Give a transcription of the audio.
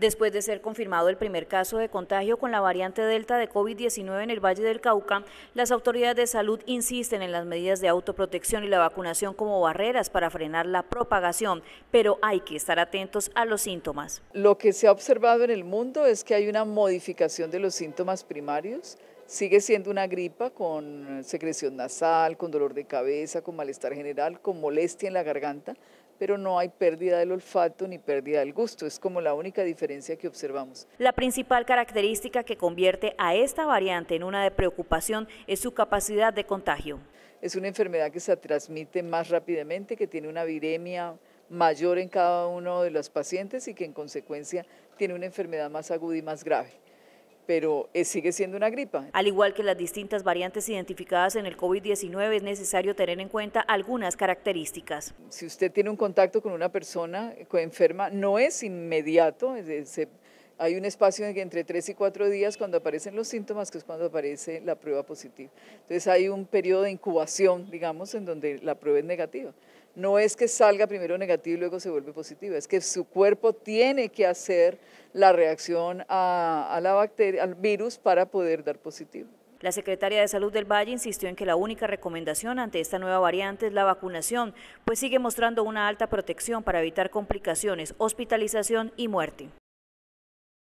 Después de ser confirmado el primer caso de contagio con la variante Delta de COVID-19 en el Valle del Cauca, las autoridades de salud insisten en las medidas de autoprotección y la vacunación como barreras para frenar la propagación, pero hay que estar atentos a los síntomas. Lo que se ha observado en el mundo es que hay una modificación de los síntomas primarios, sigue siendo una gripa con secreción nasal, con dolor de cabeza, con malestar general, con molestia en la garganta, pero no hay pérdida del olfato ni pérdida del gusto, es como la única diferencia que observamos. La principal característica que convierte a esta variante en una de preocupación es su capacidad de contagio. Es una enfermedad que se transmite más rápidamente, que tiene una viremia mayor en cada uno de los pacientes y que en consecuencia tiene una enfermedad más aguda y más grave pero eh, sigue siendo una gripa. Al igual que las distintas variantes identificadas en el COVID-19, es necesario tener en cuenta algunas características. Si usted tiene un contacto con una persona eh, enferma, no es inmediato, se hay un espacio entre tres y cuatro días cuando aparecen los síntomas, que es cuando aparece la prueba positiva. Entonces hay un periodo de incubación, digamos, en donde la prueba es negativa. No es que salga primero negativo y luego se vuelve positiva, es que su cuerpo tiene que hacer la reacción a la bacteria, al virus para poder dar positivo. La secretaria de Salud del Valle insistió en que la única recomendación ante esta nueva variante es la vacunación, pues sigue mostrando una alta protección para evitar complicaciones, hospitalización y muerte.